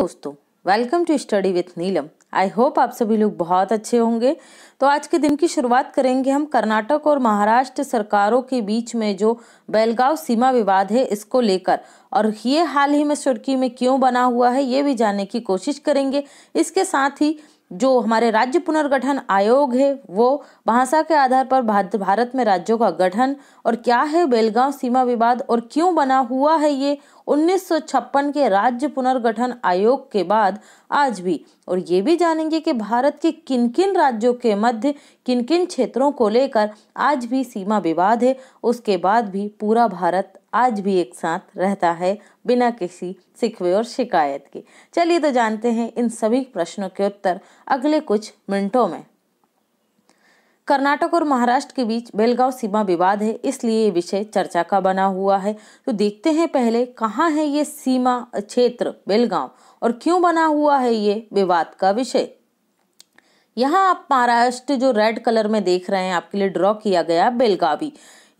दोस्तों welcome to study with Neelam I hope आप सभी लोग बहुत अच्छे होंगे तो आज के दिन की शुरुआत करेंगे हम कर्नाटक और महाराष्ट्र सरकारों के बीच में जो बेलगांव सीमा विवाद है इसको लेकर और ये हाल ही में सुर्खी में क्यों बना हुआ है ये भी जानने की कोशिश करेंगे इसके साथ ही जो हमारे राज्य पुनर्गठन आयोग है वो भाषा के आधार पर भारत में राज्यों का गठन और क्या है बेलगांव सीमा विवाद और क्यों बना हुआ है ये 1956 के राज्य पुनर्गठन आयोग के बाद आज भी और ये भी जानेंगे कि भारत के किन किन राज्यों के मध्य किन किन क्षेत्रों को लेकर आज भी सीमा विवाद है उसके बाद भी पूरा भारत आज भी एक साथ रहता है बिना किसी सिखवे और शिकायत के चलिए तो जानते हैं इन सभी प्रश्नों के उत्तर अगले कुछ मिनटों में कर्नाटक और महाराष्ट्र के बीच बेलगांव सीमा विवाद है इसलिए ये विषय चर्चा का बना हुआ है तो देखते हैं पहले कहाँ है ये सीमा क्षेत्र बेलगांव और क्यों बना हुआ है ये विवाद का विषय यहाँ आप महाराष्ट्र जो रेड कलर में देख रहे हैं आपके लिए ड्रॉ किया गया बेलगावी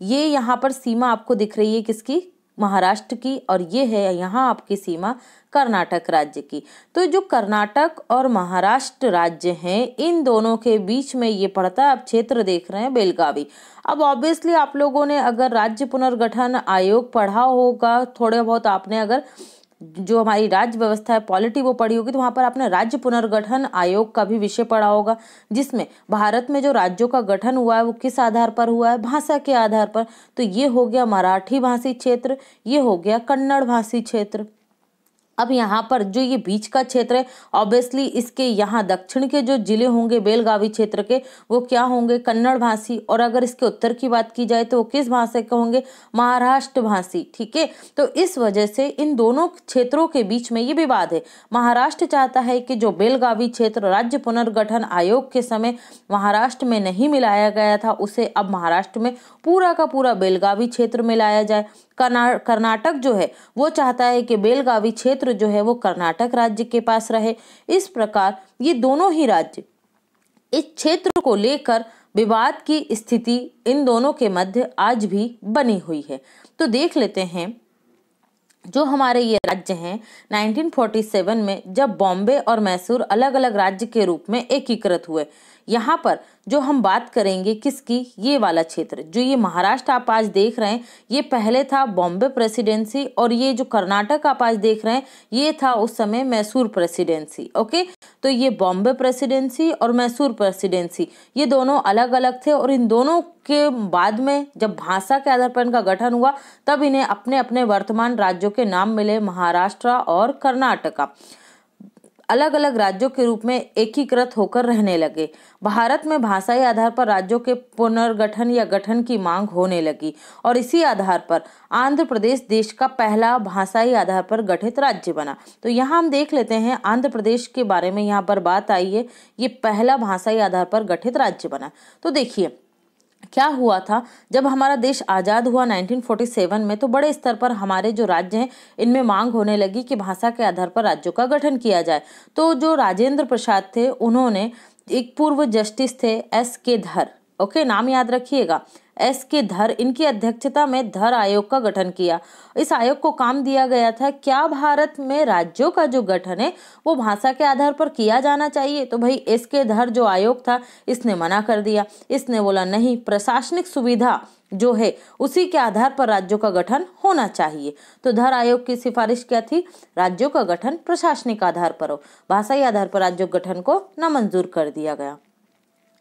ये यहाँ पर सीमा आपको दिख रही है किसकी महाराष्ट्र की और ये है यहाँ आपकी सीमा कर्नाटक राज्य की तो जो कर्नाटक और महाराष्ट्र राज्य हैं इन दोनों के बीच में ये पड़ता है आप क्षेत्र देख रहे हैं बेलगावी अब ऑब्वियसली आप लोगों ने अगर राज्य पुनर्गठन आयोग पढ़ा होगा थोड़े बहुत आपने अगर जो हमारी राज्य व्यवस्था है पॉलिटी वो पढ़ी होगी तो वहाँ पर आपने राज्य पुनर्गठन आयोग का भी विषय पढ़ा होगा जिसमें भारत में जो राज्यों का गठन हुआ है वो किस आधार पर हुआ है भाषा के आधार पर तो ये हो गया मराठी भाषी क्षेत्र ये हो गया कन्नड़ भाषी क्षेत्र अब यहाँ पर जो ये बीच का क्षेत्र है ऑब्वियसली इसके यहाँ दक्षिण के जो जिले होंगे बेलगावी क्षेत्र के वो क्या होंगे कन्नड़ भाषी और अगर इसके उत्तर की बात की जाए तो वो किस भाषा के होंगे महाराष्ट्र भाषी ठीक है तो इस वजह से इन दोनों क्षेत्रों के बीच में ये विवाद है महाराष्ट्र चाहता है कि जो बेलगावी क्षेत्र राज्य पुनर्गठन आयोग के समय महाराष्ट्र में नहीं मिलाया गया था उसे अब महाराष्ट्र में पूरा का पूरा बेलगावी क्षेत्र मिलाया जाए कर्नाटक जो है वो चाहता है कि बेलगावी क्षेत्र क्षेत्र जो है वो कर्नाटक राज्य के पास रहे इस प्रकार ये दोनों ही राज्य इस क्षेत्र को लेकर विवाद की स्थिति इन दोनों के मध्य आज भी बनी हुई है तो देख लेते हैं जो हमारे ये राज्य हैं 1947 में जब बॉम्बे और मैसूर अलग अलग राज्य के रूप में एकीकृत हुए यहाँ पर जो हम बात करेंगे किसकी ये वाला क्षेत्र जो ये महाराष्ट्र आप आज देख रहे हैं ये पहले था बॉम्बे प्रेसिडेंसी और ये जो कर्नाटक आप आज देख रहे हैं ये था उस समय मैसूर प्रेसिडेंसी ओके तो ये बॉम्बे प्रेसिडेंसी और मैसूर प्रेसिडेंसी ये दोनों अलग अलग थे और इन दोनों के बाद में जब भाषा के आधार पर इनका गठन हुआ तब इन्हें अपने अपने वर्तमान राज्यों राज्यों के नाम मिले महाराष्ट्र और कर्नाटका अलग अलग राज्यों के रूप में एकीकृत होकर रहने लगे भारत में भाषाई आधार पर राज्यों के पुनर्गठन या गठन की मांग होने लगी और इसी आधार पर आंध्र प्रदेश देश का पहला भाषाई आधार पर गठित राज्य बना तो यहाँ हम देख लेते हैं आंध्र प्रदेश के बारे में यहाँ पर बात आई है ये पहला भाषाई आधार पर गठित राज्य बना तो देखिए क्या हुआ था जब हमारा देश आज़ाद हुआ 1947 में तो बड़े स्तर पर हमारे जो राज्य हैं इनमें मांग होने लगी कि भाषा के आधार पर राज्यों का गठन किया जाए तो जो राजेंद्र प्रसाद थे उन्होंने एक पूर्व जस्टिस थे एस के धर ओके नाम याद रखिएगा एस के धर इनकी अध्यक्षता में धर आयोग का गठन किया इस आयोग को काम दिया गया था क्या भारत में राज्यों का जो गठन है वो भाषा के आधार पर किया जाना चाहिए तो भाई एस के धर जो आयोग था इसने मना कर दिया इसने बोला नहीं प्रशासनिक सुविधा जो है उसी के आधार पर राज्यों का गठन होना चाहिए तो धर आयोग की सिफारिश क्या थी राज्यों का गठन प्रशासनिक आधार पर हो भाषाई आधार पर राज्यों गठन को नामंजूर कर दिया गया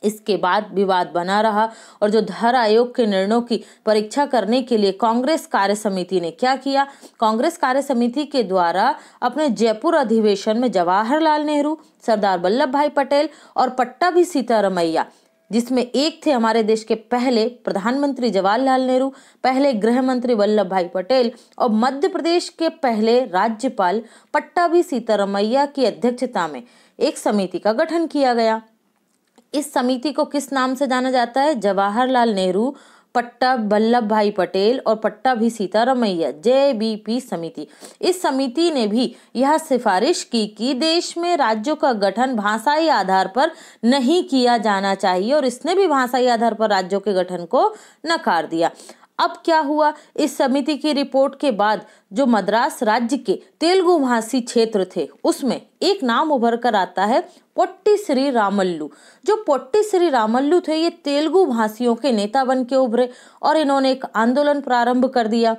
इसके बाद विवाद बना रहा और जो धार आयोग के निर्णयों की परीक्षा करने के लिए कांग्रेस कार्य समिति ने क्या किया कांग्रेस कार्य समिति के द्वारा अपने जयपुर अधिवेशन में जवाहरलाल नेहरू सरदार वल्लभ भाई पटेल और पट्टा भी सीतारमैया जिसमें एक थे हमारे देश के पहले प्रधानमंत्री जवाहरलाल नेहरू पहले गृह मंत्री वल्लभ भाई पटेल और मध्य प्रदेश के पहले राज्यपाल पट्टा भी सीतारमैया की अध्यक्षता में एक समिति का गठन किया गया इस समिति को किस नाम से जाना जाता है जवाहरलाल नेहरू पट्टा वल्लभ भाई पटेल और पट्टा भी सीतारमैया पी समिति इस समिति ने भी यह सिफारिश की कि देश में राज्यों का गठन भाषाई आधार पर नहीं किया जाना चाहिए और इसने भी भाषाई आधार पर राज्यों के गठन को नकार दिया अब क्या हुआ इस समिति की रिपोर्ट के बाद जो मद्रास राज्य के तेलुगु भाषी क्षेत्र थे उसमें एक नाम उभर कर आता है पोट्टी श्री रामल्लू जो पोट्टी श्री रामल्लू थे ये तेलुगु भाषियों के नेता बन के उभरे और इन्होंने एक आंदोलन प्रारंभ कर दिया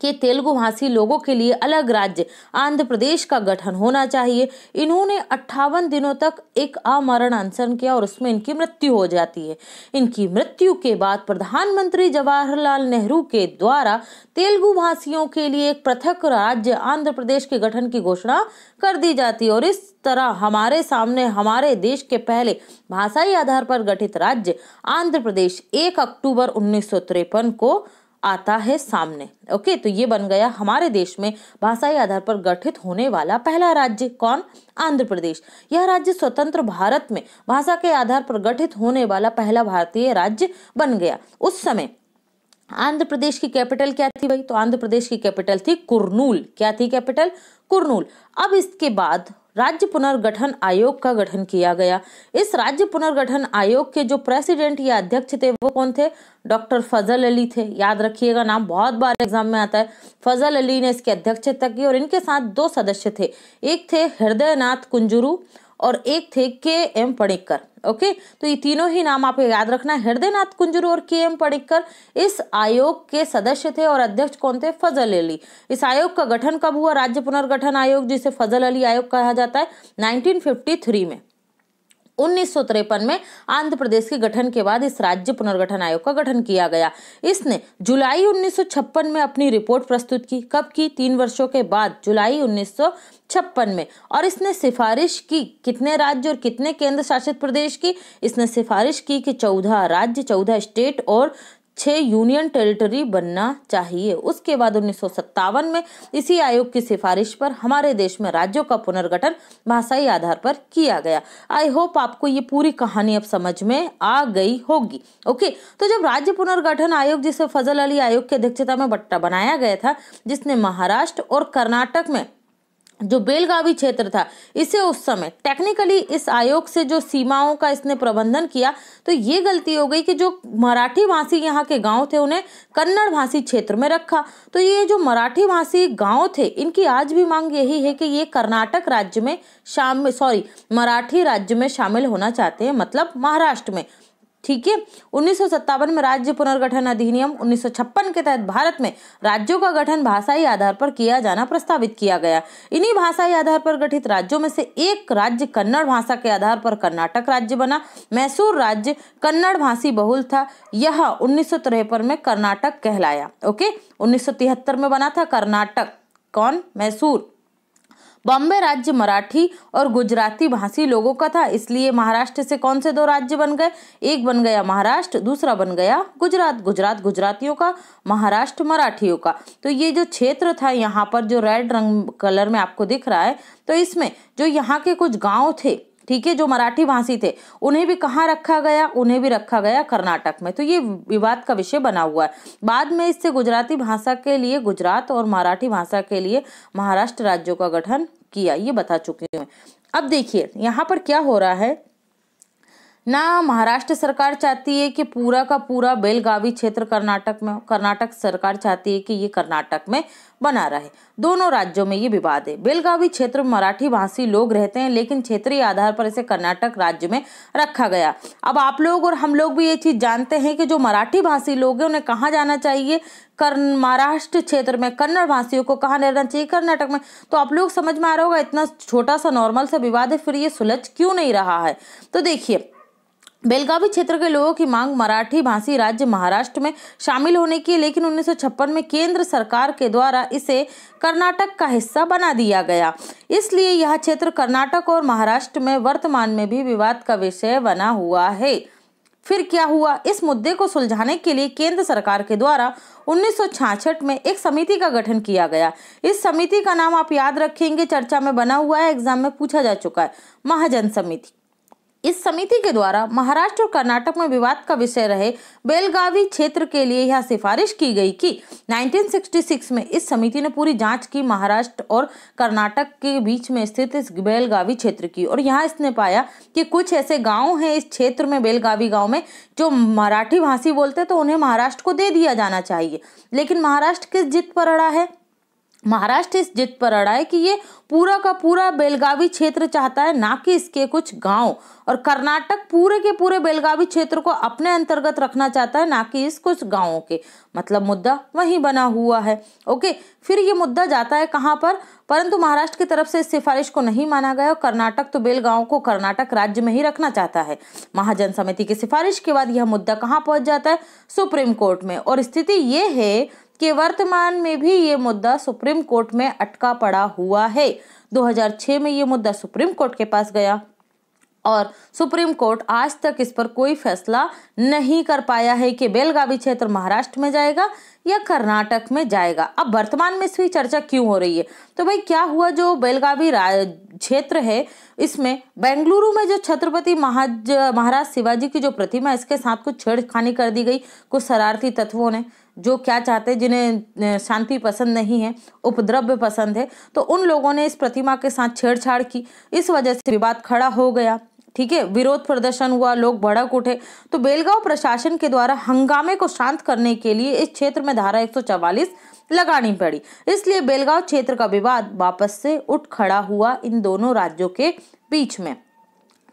के तेलुगु भाषी लोगों के लिए अलग राज्य आंध्र प्रदेश का गठन होना चाहिए इन्होंने अट्ठावन दिनों तक एक अमरण अनशन किया और उसमें इनकी मृत्यु हो जाती है इनकी मृत्यु के बाद प्रधानमंत्री जवाहरलाल नेहरू के द्वारा तेलुगु भाषियों के लिए एक पृथक राज्य आंध्र प्रदेश के गठन की घोषणा कर दी जाती है और इस तरह हमारे सामने हमारे देश के पहले भाषाई आधार पर गठित राज्य आंध्र प्रदेश एक अक्टूबर उन्नीस को आता है सामने ओके तो ये बन गया हमारे देश में भाषाई आधार पर गठित होने वाला पहला राज्य कौन आंध्र प्रदेश यह राज्य स्वतंत्र भारत में भाषा के आधार पर गठित होने वाला पहला भारतीय राज्य बन गया उस समय आंध्र प्रदेश की कैपिटल क्या थी भाई तो आंध्र प्रदेश की कैपिटल थी कुरनूल क्या थी कैपिटल कुरनूल अब इसके बाद राज्य पुनर्गठन आयोग का गठन किया गया इस राज्य पुनर्गठन आयोग के जो प्रेसिडेंट या अध्यक्ष थे वो कौन थे डॉक्टर फजल अली थे याद रखिएगा नाम बहुत बार एग्जाम में आता है फजल अली ने इसके अध्यक्षता की और इनके साथ दो सदस्य थे एक थे हृदयनाथ कुंजुरू और एक थे के एम पड़ेकर ओके तो ये तीनों ही नाम आपको याद रखना है हृदयनाथ कुंजरू और के एम पड़ेकर इस आयोग के सदस्य थे और अध्यक्ष कौन थे फजल अली इस आयोग का गठन कब हुआ राज्य पुनर्गठन आयोग जिसे फजल अली आयोग कहा जाता है नाइनटीन में उन्नीस में आंध्र प्रदेश के गठन के बाद इस राज्य पुनर्गठन आयोग का गठन किया गया इसने जुलाई 1956 में अपनी रिपोर्ट प्रस्तुत की कब की तीन वर्षों के बाद जुलाई छप्पन में और इसने सिफारिश की कितने राज्य और कितने केंद्र शासित प्रदेश की इसने सिफारिश की कि चौदह राज्य चौदह स्टेट और छः यूनियन टेरिटरी बनना चाहिए उसके बाद उन्नीस में इसी आयोग की सिफारिश पर हमारे देश में राज्यों का पुनर्गठन भाषाई आधार पर किया गया आई होप आपको ये पूरी कहानी अब समझ में आ गई होगी ओके तो जब राज्य पुनर्गठन आयोग जिसे फजल अली आयोग की अध्यक्षता में बट्टा बनाया गया था जिसने महाराष्ट्र और कर्नाटक में जो बेलगावी क्षेत्र था इसे उस समय टेक्निकली इस आयोग से जो सीमाओं का इसने प्रबंधन किया तो ये गलती हो गई कि जो मराठी भाषी यहाँ के गांव थे उन्हें कन्नड़ भाषी क्षेत्र में रखा तो ये जो मराठी भाषी गांव थे इनकी आज भी मांग यही है कि ये कर्नाटक राज्य में शामिल सॉरी मराठी राज्य में शामिल होना चाहते हैं मतलब महाराष्ट्र में ठीक है उन्नीस में राज्य पुनर्गठन अधिनियम उन्नीस के तहत भारत में राज्यों का गठन भाषाई आधार पर किया जाना प्रस्तावित किया गया इन्हीं भाषाई आधार पर गठित राज्यों में से एक राज्य कन्नड़ भाषा के आधार पर कर्नाटक राज्य बना मैसूर राज्य कन्नड़ भाषी बहुल था यह उन्नीस में कर्नाटक कहलाया ओके उन्नीस में बना था कर्नाटक कौन मैसूर बॉम्बे राज्य मराठी और गुजराती भाषी लोगों का था इसलिए महाराष्ट्र से कौन से दो राज्य बन गए एक बन गया महाराष्ट्र दूसरा बन गया गुजरात गुजरात गुजरातियों का महाराष्ट्र मराठियों का तो ये जो क्षेत्र था यहाँ पर जो रेड रंग कलर में आपको दिख रहा है तो इसमें जो यहाँ के कुछ गाँव थे ठीक है जो मराठी भाषी थे उन्हें भी कहाँ रखा गया उन्हें भी रखा गया कर्नाटक में तो ये विवाद का विषय बना हुआ है बाद में इससे गुजराती भाषा के लिए गुजरात और मराठी भाषा के लिए महाराष्ट्र राज्यों का गठन किया ये बता चुके हैं अब देखिए यहाँ पर क्या हो रहा है ना महाराष्ट्र सरकार चाहती है कि पूरा का पूरा बेलगावी क्षेत्र कर्नाटक में हो कर्नाटक सरकार चाहती है कि ये कर्नाटक में बना रहे दोनों राज्यों में ये विवाद है बेलगावी क्षेत्र में मराठी भाषी लोग रहते हैं लेकिन क्षेत्रीय आधार पर इसे कर्नाटक राज्य में रखा गया अब आप लोग और हम लोग भी ये चीज़ जानते हैं कि जो मराठी भाषी लोग हैं उन्हें कहाँ जाना चाहिए कर महाराष्ट्र क्षेत्र में कन्नड़ भाषियों को कहाँ रहना चाहिए कर्नाटक में तो आप लोग समझ में आ रहा होगा इतना छोटा सा नॉर्मल सा विवाद है फिर ये सुलझ क्यों नहीं रहा है तो देखिए बेलगावी क्षेत्र के लोगों की मांग मराठी भाषी राज्य महाराष्ट्र में शामिल होने की लेकिन उन्नीस में केंद्र सरकार के द्वारा इसे कर्नाटक का हिस्सा बना दिया गया इसलिए यह क्षेत्र कर्नाटक और महाराष्ट्र में वर्तमान में भी विवाद का विषय बना हुआ है फिर क्या हुआ इस मुद्दे को सुलझाने के लिए केंद्र सरकार के द्वारा उन्नीस में एक समिति का गठन किया गया इस समिति का नाम आप याद रखेंगे चर्चा में बना हुआ है एग्जाम में पूछा जा चुका है महाजन समिति इस समिति के द्वारा महाराष्ट्र और कर्नाटक में विवाद का विषय रहे बेलगावी क्षेत्र के लिए यह सिफारिश की गई कि 1966 में इस समिति ने पूरी जांच की महाराष्ट्र और कर्नाटक के बीच में स्थित इस बेलगावी क्षेत्र की और यहाँ इसने पाया कि कुछ ऐसे गाँव हैं इस क्षेत्र में बेलगावी गाँव में जो मराठी भाषी बोलते तो उन्हें महाराष्ट्र को दे दिया जाना चाहिए लेकिन महाराष्ट्र किस जिद पर अड़ा है महाराष्ट्र इस जिद पर अड़ा है कि ये पूरा का पूरा बेलगावी क्षेत्र चाहता है ना कि इसके कुछ गांव और कर्नाटक पूरे के पूरे बेलगावी क्षेत्र को अपने अंतर्गत रखना चाहता है ना कि इस कुछ गांवों के मतलब मुद्दा वहीं बना हुआ है ओके फिर ये मुद्दा जाता है कहाँ पर परंतु महाराष्ट्र की तरफ से इस सिफारिश को नहीं माना गया और कर्नाटक तो बेलगांव को कर्नाटक राज्य में ही रखना चाहता है महाजन समिति की सिफारिश के बाद यह मुद्दा कहाँ पहुंच जाता है सुप्रीम कोर्ट में और स्थिति ये है कि वर्तमान में भी ये मुद्दा सुप्रीम कोर्ट में अटका पड़ा हुआ है 2006 में ये मुद्दा सुप्रीम कोर्ट के पास गया और सुप्रीम कोर्ट आज तक इस पर कोई फैसला नहीं कर पाया है कि बेलगावी क्षेत्र महाराष्ट्र में जाएगा या कर्नाटक में जाएगा अब वर्तमान में इसकी चर्चा क्यों हो रही है तो भाई क्या हुआ जो बेलगावी क्षेत्र है इसमें बेंगलुरु में जो छत्रपति महाज महाराज शिवाजी की जो प्रतिमा इसके साथ कुछ छेड़खानी कर दी गई कुछ शरारती तत्वों ने जो क्या चाहते जिन्हें शांति पसंद नहीं है उपद्रव्य पसंद है तो उन लोगों ने इस प्रतिमा के साथ छेड़छाड़ की इस वजह से विवाद खड़ा हो गया ठीक है विरोध प्रदर्शन हुआ लोग भड़क उठे तो बेलगांव प्रशासन के द्वारा हंगामे को शांत करने के लिए इस क्षेत्र में धारा एक लगानी पड़ी इसलिए बेलगांव क्षेत्र का विवाद वापस से उठ खड़ा हुआ इन दोनों राज्यों के बीच में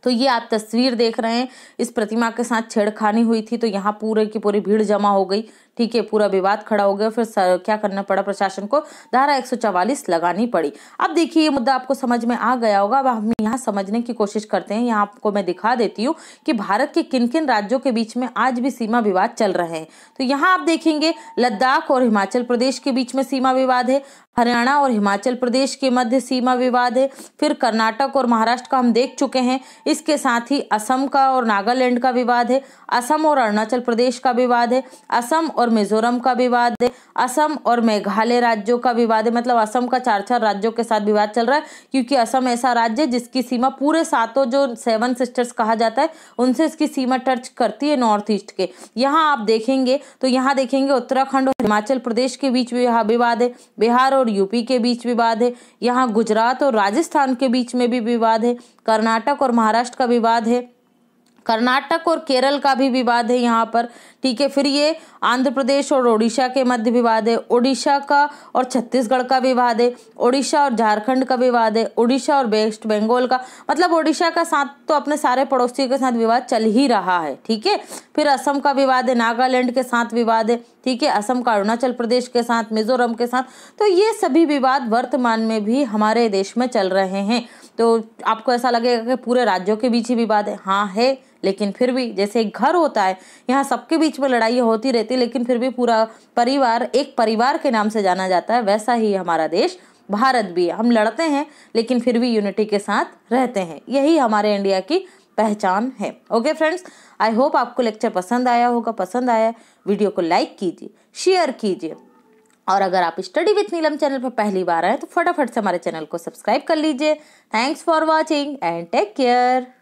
तो ये आप तस्वीर देख रहे हैं इस प्रतिमा के साथ छेड़खानी हुई थी तो यहाँ पूरे की पूरी भीड़ जमा हो गई ठीक है पूरा विवाद खड़ा हो गया फिर सर, क्या करना पड़ा प्रशासन को धारा एक लगानी पड़ी अब देखिए ये मुद्दा आपको समझ में आ गया होगा अब हम यहाँ समझने की कोशिश करते हैं यहाँ आपको मैं दिखा देती हूँ कि भारत के किन किन राज्यों के बीच में आज भी सीमा विवाद चल रहे हैं तो यहाँ आप देखेंगे लद्दाख और हिमाचल प्रदेश के बीच में सीमा विवाद है हरियाणा और हिमाचल प्रदेश के मध्य सीमा विवाद है फिर कर्नाटक और महाराष्ट्र का हम देख चुके हैं इसके साथ ही असम का और नागालैंड का विवाद है असम और अरुणाचल प्रदेश का विवाद है असम और और मिजोरम का विवाद है असम और मेघालय राज्यों का विवाद है मतलब असम का चार चार राज्यों के साथ विवाद चल रहा है क्योंकि असम ऐसा राज्य है जिसकी सीमा पूरे सातों जो सेवन सिस्टर्स कहा जाता है उनसे इसकी सीमा टच करती है नॉर्थ ईस्ट के यहाँ आप देखेंगे तो यहाँ देखेंगे उत्तराखंड और हिमाचल प्रदेश के बीच विवाद है बिहार और यूपी के बीच विवाद है यहाँ गुजरात और राजस्थान के बीच में भी विवाद है कर्नाटक और महाराष्ट्र का विवाद है कर्नाटक और केरल का भी विवाद है यहाँ पर ठीक है फिर ये आंध्र प्रदेश और ओडिशा के मध्य विवाद है ओडिशा का और छत्तीसगढ़ का विवाद है ओडिशा और झारखंड का विवाद है ओडिशा और वेस्ट बंगाल का मतलब ओडिशा का साथ तो अपने सारे पड़ोसियों के साथ विवाद चल ही रहा है ठीक है फिर असम का विवाद है नागालैंड के साथ विवाद है ठीक है असम का अरुणाचल प्रदेश के साथ मिजोरम के साथ तो ये सभी विवाद वर्तमान में भी हमारे देश में चल रहे हैं तो आपको ऐसा लगेगा कि पूरे राज्यों के बीच ही विवाद है हाँ है लेकिन फिर भी जैसे एक घर होता है यहाँ सबके बीच में लड़ाई होती रहती है लेकिन फिर भी पूरा परिवार एक परिवार के नाम से जाना जाता है वैसा ही हमारा देश भारत भी है हम लड़ते हैं लेकिन फिर भी यूनिटी के साथ रहते हैं यही हमारे इंडिया की पहचान है ओके फ्रेंड्स आई होप आपको लेक्चर पसंद आया होगा पसंद आया वीडियो को लाइक कीजिए शेयर कीजिए और अगर आप स्टडी विथ नीलम चैनल पर पहली बार आए तो फटाफट से हमारे चैनल को सब्सक्राइब कर लीजिए thanks for watching and take care